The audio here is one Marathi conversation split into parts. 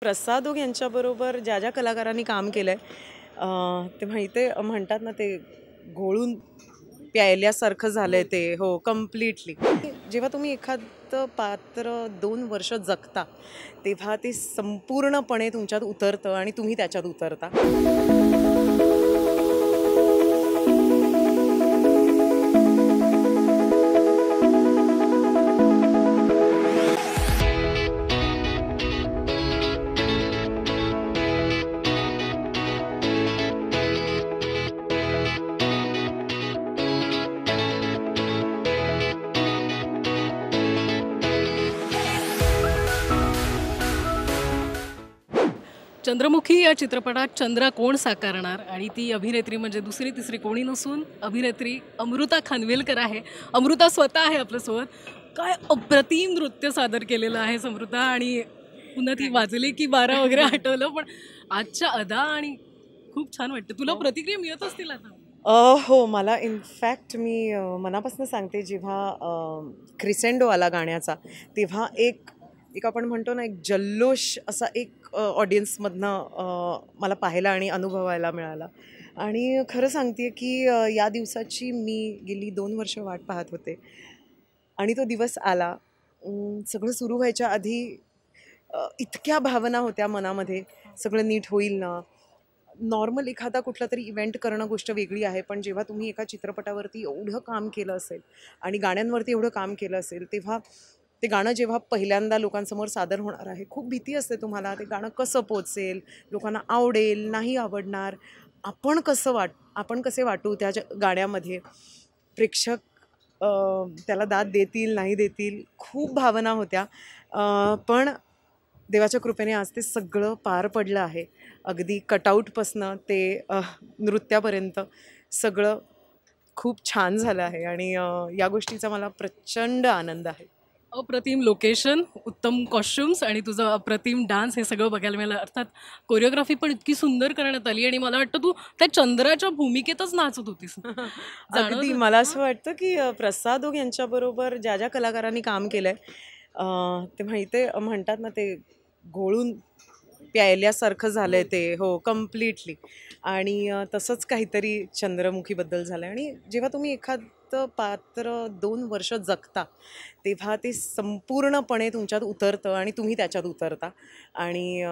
प्रसादोग यांच्याबरोबर ज्या ज्या कलाकारांनी काम केलं आहे ते माहिती म्हणतात ना ते घोळून प्यायल्यासारखं झालं आहे ते हो कम्प्लिटली जेव्हा तुम्ही एखादं पात्र दोन वर्ष जगता तेव्हा ते संपूर्णपणे तुमच्यात उतरतं आणि तुम्ही त्याच्यात उतरता चंद्रमुखी या चित्रपटात चंद्रा कोण साकारणार आणि ती अभिनेत्री म्हणजे दुसरी तिसरी कोणी नसून अभिनेत्री अमृता खानवेलकर आहे अमृता स्वतः आहे आपल्यासोबत काय अप्रतिम नृत्य सादर केलेलं आहे समृता आणि पुन्हा ती वाजले की बारा वगैरे आठवलं पण आजच्या अदा आणि खूप छान वाटतं तुला हो. प्रतिक्रिया मिळत असतील आता हो मला इनफॅक्ट मी मनापासून सांगते जेव्हा क्रिसेंडो आला गाण्याचा तेव्हा एक एक आपण म्हणतो ना एक जल्लोष असा एक ऑडियन्समधनं मला पाहायला आणि अनुभवायला मिळाला आणि खरं सांगते की या दिवसाची मी गेली दोन वर्ष वाट पाहत होते आणि तो दिवस आला सगळं सुरू व्हायच्या आधी इतक्या भावना होत्या मनामध्ये सगळं नीट होईल ना नॉर्मल एखादा कुठला तरी इव्हेंट करणं गोष्ट वेगळी आहे पण जेव्हा तुम्ही एका चित्रपटावरती एवढं काम केलं असेल आणि गाण्यांवरती एवढं काम केलं असेल तेव्हा ते गाणं जेव्हा पहिल्यांदा लोकांसमोर सादर होणार आहे खूप भीती असते तुम्हाला ते गाणं कसं पोचेल लोकांना आवडेल नाही आवडणार आपण कसं वाट आपण कसे वाटू त्या गाण्यामध्ये प्रेक्षक त्याला दाद देतील नाही देतील खूप भावना होत्या पण देवाच्या कृपेने आज ते सगळं पार पडलं आहे अगदी कटआउटपासनं ते नृत्यापर्यंत सगळं खूप छान झालं आहे आणि या गोष्टीचा मला प्रचंड आनंद आहे अप्रतिम लोकेशन उत्तम कॉस्ट्युम्स आणि तुझं अप्रतिम डान्स हे सगळं बघायला मिळालं अर्थात कोरिओग्राफी पण इतकी सुंदर करण्यात आली आणि मला वाटतं तू त्या चंद्राच्या भूमिकेतच नाचत होतीस अगदी मला असं वाटतं की प्रसाद यांच्याबरोबर ज्या ज्या कलाकारांनी काम केलं आहे ते माहिती म्हणतात ना ते घोळून प्यायल्यासारखं झालं आहे ते हो कम्प्लिटली आणि तसंच काहीतरी चंद्रमुखीबद्दल झालं आहे आणि जेव्हा तुम्ही एखाद पात्र दोन वर्ष जगता तेव्हा ते संपूर्णपणे तुमच्यात उतरतं आणि तुम्ही त्याच्यात उतरता आणि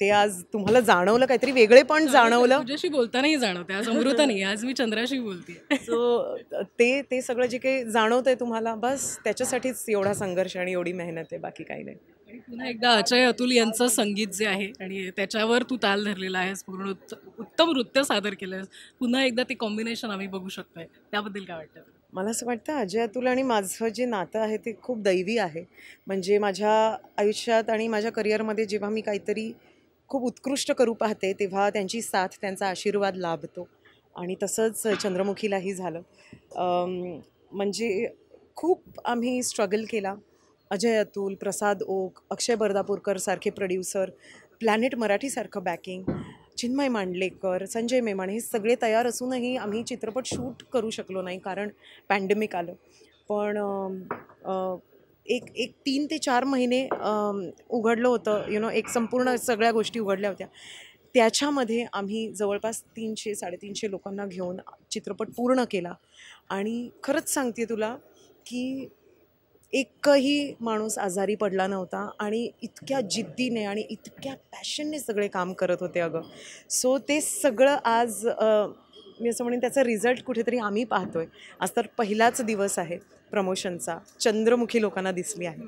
ते आज तुम्हाला जाणवलं काहीतरी वेगळे पण जाणवलं तुझ्याशी बोलतानाही जाणवते आज अमृत नाही आज मी चंद्राशी बोलते सो ते ते सगळं जे काही जाणवतंय तुम्हाला बस त्याच्यासाठीच एवढा संघर्ष आणि एवढी मेहनत आहे बाकी काही नाही पुन्हा एकदा अजय अतुल यांचं संगीत जे आहे आणि त्याच्यावर तू ताल धरलेला आहेस पूर्ण उत्तम नृत्य सादर केलं आहेस पुन्हा एकदा ते कॉम्बिनेशन आम्ही बघू शकतोय त्याबद्दल काय वाटतं मला असं वाटतं अजय अतुल आणि माझं जे नातं आहे ते खूप दैवी आहे म्हणजे माझ्या आयुष्यात आणि माझ्या करिअरमध्ये जेव्हा मी काहीतरी खूप उत्कृष्ट करू पाहते तेव्हा त्यांची साथ त्यांचा आशीर्वाद लाभतो आणि तसंच चंद्रमुखीलाही झालं म्हणजे खूप आम्ही स्ट्रगल केला अजय अतुल प्रसाद ओक अक्षय बर्दापूरकर सारखे प्रोड्युसर प्लॅनेट मराठीसारखं बॅकिंग चिन्मय मांडलेकर संजय मेमाणे हे सगळे तयार असूनही आम्ही चित्रपट शूट करू शकलो नाही कारण पॅन्डेमिक आलं पण एक एक तीन ते चार महिने उघडलं होतं यु नो एक संपूर्ण सगळ्या गोष्टी उघडल्या होत्या त्याच्यामध्ये आम्ही जवळपास तीनशे साडेतीनशे लोकांना घेऊन चित्रपट पूर्ण केला आणि खरंच सांगते तुला की एकही माणूस आजारी पडला नव्हता आणि इतक्या जिद्दीने आणि इतक्या पॅशनने सगळे काम करत होते अगं सो ते सगळं आज मी असं म्हणेन त्याचा रिझल्ट कुठेतरी आम्ही पाहतोय आज तर पहिलाच दिवस आहे प्रमोशनचा चंद्रमुखी लोकांना दिसली आहे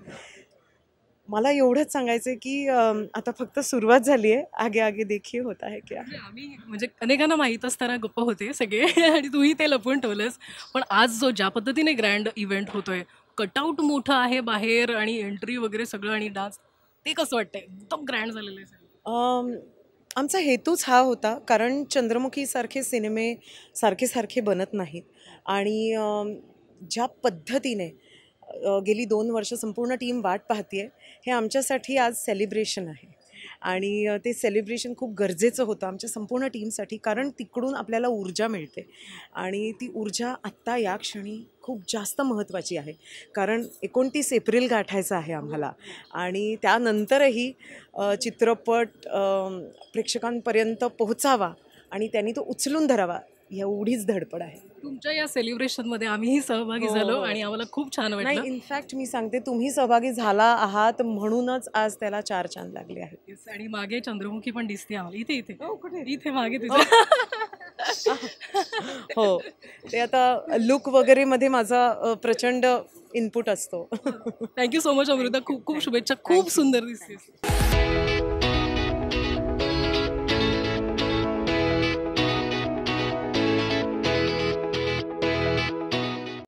मला एवढंच सांगायचं आहे की आता फक्त सुरुवात झाली आहे आगे आगे देखील होत आहे की आम्ही म्हणजे अनेकांना माहीत असताना गप्प होते सगळे आणि तूही ते लपवून ठेवलंस पण आज जो ज्या पद्धतीने ग्रँड इव्हेंट होतोय कटआउट मोठं आहे बाहेर आणि एंट्री वगैरे सगळं आणि डान्स ते कसं वाटतंय एकदम ग्रँड झालेलं आहे आमचा हेतूच हा होता कारण चंद्रमुखीसारखे सिनेमे सारखे सारखे बनत नाहीत आणि ज्या पद्धतीने गेली दोन वर्ष संपूर्ण टीम वाट पाहते हे आमच्यासाठी आज सेलिब्रेशन आहे आणि ते सेलिब्रेशन खूप गरजेचं होतं आमच्या संपूर्ण टीमसाठी कारण तिकडून आपल्याला ऊर्जा मिळते आणि ती ऊर्जा आत्ता या क्षणी खूप जास्त महत्त्वाची आहे कारण एकोणतीस एप्रिल गाठायचं आहे आम्हाला आणि त्यानंतरही चित्रपट प्रेक्षकांपर्यंत पोहोचावा आणि त्यांनी तो उचलून धरावा एवढीच धडपड आहे तुमच्या या सेलिब्रेशनमध्ये आम्हीही सहभागी हो. झालो आणि आम्हाला खूप छान वाटलं नाही इनफॅक्ट मी सांगते तुम्ही सहभागी झाला आहात म्हणूनच आज त्याला चार चांद लागले आहेत आणि मागे चंद्रमुखी पण दिसते आम्हाला इथे इथे हो, इथे मागे हो. तिथे हो ते आता लुक वगैरे मध्ये माझा प्रचंड इनपुट असतो थँक्यू सो मच अमृता खूप खूप शुभेच्छा खूप सुंदर दिसते